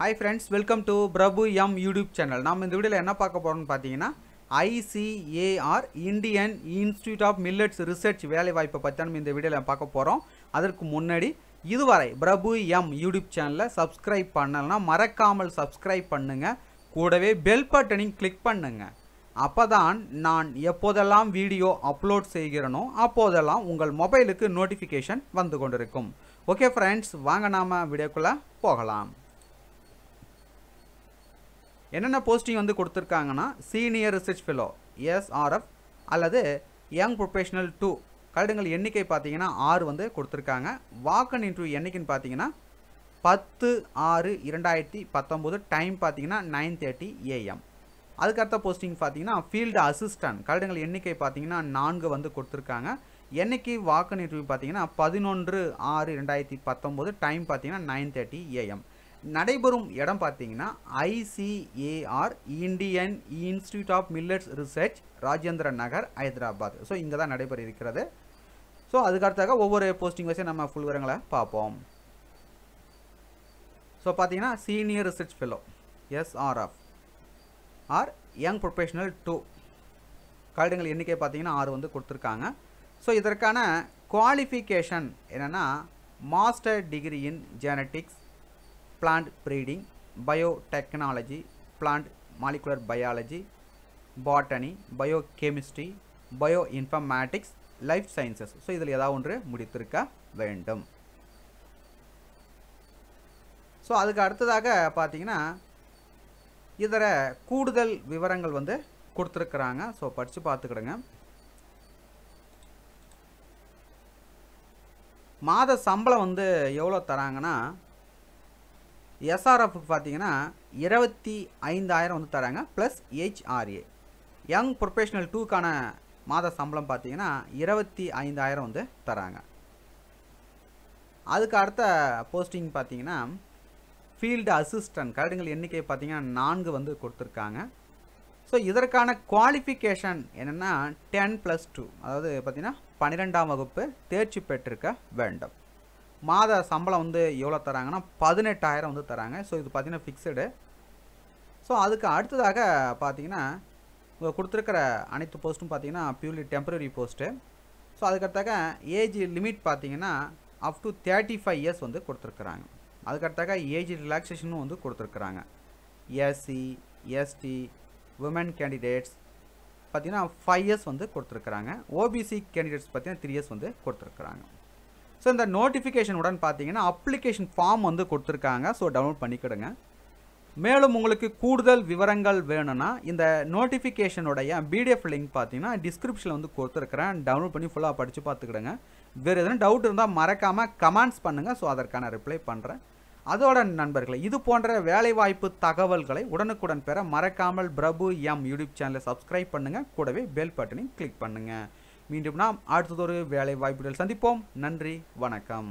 hi friends welcome to Prabhu M YouTube channel நம்ம இந்த வீடியோவில் என்ன பார்க்க போகிறோம்னு பார்த்தீங்கன்னா ICAR Indian institute of millets research வேலைவாய்ப்பை பற்றி நம்ம இந்த வீடியோவில் பார்க்க போகிறோம் அதற்கு முன்னாடி இதுவரை பிரபு எம் யூடியூப் சேனலில் சப்ஸ்கிரைப் பண்ணலைன்னா மறக்காமல் சப்ஸ்கிரைப் பண்ணுங்கள் கூடவே பெல் பட்டனையும் கிளிக் பண்ணுங்கள் அப்போ தான் நான் எப்போதெல்லாம் வீடியோ அப்லோட் செய்கிறேனோ அப்போதெல்லாம் உங்கள் மொபைலுக்கு நோட்டிஃபிகேஷன் வந்து கொண்டிருக்கும் ஓகே ஃப்ரெண்ட்ஸ் வாங்க நாம வீடியோக்குள்ளே போகலாம் என்னென்ன போஸ்டிங் வந்து கொடுத்துருக்காங்கன்னா சீனியர் ரிசர்ச் ஃபெலோ எஸ்ஆர்எஃப் அல்லது யங் ப்ரொஃபஷனல் டூ கரடுங்கள் எண்ணிக்கை பார்த்தீங்கன்னா ஆறு வந்து கொடுத்துருக்காங்க வாக்கன் இன்ட்ரூ என்றைக்குன்னு பார்த்தீங்கன்னா பத்து ஆறு இரண்டாயிரத்தி பத்தொம்போது டைம் பார்த்தீங்கன்னா நைன் தேர்ட்டி ஏஎம் அதுக்கடுத்த போஸ்டிங் பார்த்தீங்கன்னா ஃபீல்டு அசிஸ்டன்ட் கரடுங்கள் எண்ணிக்கை பார்த்தீங்கன்னா நான்கு வந்து கொடுத்துருக்காங்க என்றைக்கு வாக்கன் இன்டர்வியூ பார்த்தீங்கன்னா பதினொன்று ஆறு ரெண்டாயிரத்தி பத்தொம்போது டைம் பார்த்தீங்கன்னா நைன் தேர்ட்டி ஏஎம் நடைபெறும் இடம் பார்த்தீங்கன்னா ICAR Indian institute of millets research Rajendra Nagar Hyderabad so இங்கே தான் நடைபெற இருக்கிறது ஸோ அதுக்கடுத்தாக ஒவ்வொரு போஸ்டிங் வச்சு நம்ம ஃபுல் விவரங்களை பார்ப்போம் ஸோ பார்த்தீங்கன்னா senior research fellow SRF or young professional two கல்லூரிகள் எண்ணிக்கை பார்த்தீங்கன்னா ஆறு வந்து கொடுத்துருக்காங்க ஸோ இதற்கான குவாலிஃபிகேஷன் என்னென்னா master degree in genetics plant breeding, biotechnology, plant molecular biology, botany, biochemistry, bioinformatics, life sciences so இதில் ஏதாவது ஒன்று முடித்திருக்க வேண்டும் ஸோ அதுக்கு அடுத்ததாக பார்த்தீங்கன்னா இதர கூடுதல் விவரங்கள் வந்து கொடுத்துருக்குறாங்க ஸோ படித்து பார்த்துக்கிடுங்க மாத சம்பளம் வந்து எவ்வளோ தராங்கன்னா எஸ்ஆர்எஃப்க்கு பார்த்தீங்கன்னா இருபத்தி ஐந்தாயிரம் வந்து தராங்க ப்ளஸ் ஹெச்ஆர்ஏ யங் ப்ரொஃபஷனல் டூக்கான மாத சம்பளம் பார்த்தீங்கன்னா இருபத்தி ஐந்தாயிரம் வந்து தராங்க அதுக்கு அடுத்த போஸ்டிங் பார்த்தீங்கன்னா ஃபீல்டு அசிஸ்டன்ட் கரடுங்கள் எண்ணிக்கை பார்த்தீங்கன்னா நான்கு வந்து கொடுத்துருக்காங்க ஸோ இதற்கான குவாலிஃபிகேஷன் என்னென்னா டென் ப்ளஸ் டூ அதாவது பார்த்திங்கன்னா பன்னிரெண்டாம் வகுப்பு தேர்ச்சி பெற்றிருக்க வேண்டும் மாத சம்பளம் வந்து எவ்வளோ தராங்கன்னா பதினெட்டாயிரம் வந்து தராங்க ஸோ இது பார்த்திங்கன்னா ஃபிக்ஸடு ஸோ அதுக்கு அடுத்ததாக பார்த்தீங்கன்னா இங்கே கொடுத்துருக்கிற அனைத்து போஸ்ட்டும் பார்த்தீங்கன்னா பியூர்லி டெம்பரரி போஸ்ட்டு ஸோ அதுக்கடுத்தாக்க ஏஜ் லிமிட் பார்த்தீங்கன்னா up to thirty five years வந்து கொடுத்துருக்குறாங்க அதுக்கடுத்தாக்க ஏஜ் ரிலாக்ஸேஷனும் வந்து கொடுத்துருக்குறாங்க எஸ்சி எஸ்டி உமன் கேண்டிடேட்ஸ் பார்த்திங்கன்னா ஃபைவ் இயர்ஸ் வந்து கொடுத்துருக்குறாங்க ஓபிசி கேண்டிடேட்ஸ் பார்த்திங்கன்னா த்ரீ இயர்ஸ் வந்து கொடுத்துருக்குறாங்க ஸோ இந்த நோட்டிஃபிகேஷன் உடன் பார்த்தீங்கன்னா அப்ளிகேஷன் ஃபார்ம் வந்து கொடுத்துருக்காங்க ஸோ டவுன்லோட் பண்ணிக்கிடுங்க மேலும் உங்களுக்கு கூடுதல் விவரங்கள் வேணும்னா இந்த நோட்டிஃபிகேஷனுடைய பிடிஎஃப் லிங்க் பார்த்தீங்கன்னா டிஸ்கிரிப்ஷனில் வந்து கொடுத்துருக்குறேன் டவுன்லோட் பண்ணி ஃபுல்லாக படித்து பார்த்துக்கிடுங்க வேறு எதுவும் டவுட் இருந்தால் மறக்காமல் கமெண்ட்ஸ் பண்ணுங்கள் ஸோ அதற்கான ரிப்ளை பண்ணுறேன் அதோட நண்பர்களை இது போன்ற வேலைவாய்ப்பு தகவல்களை உடனுக்குடன் பெற மறக்காமல் பிரபு எம் யூடியூப் சேனலை சப்ஸ்கிரைப் பண்ணுங்கள் கூடவே பெல் பட்டனையும் கிளிக் பண்ணுங்கள் மீண்டும் நாம் அடுத்ததொரு வேலை வாய்ப்புகள் சந்திப்போம் நன்றி வணக்கம்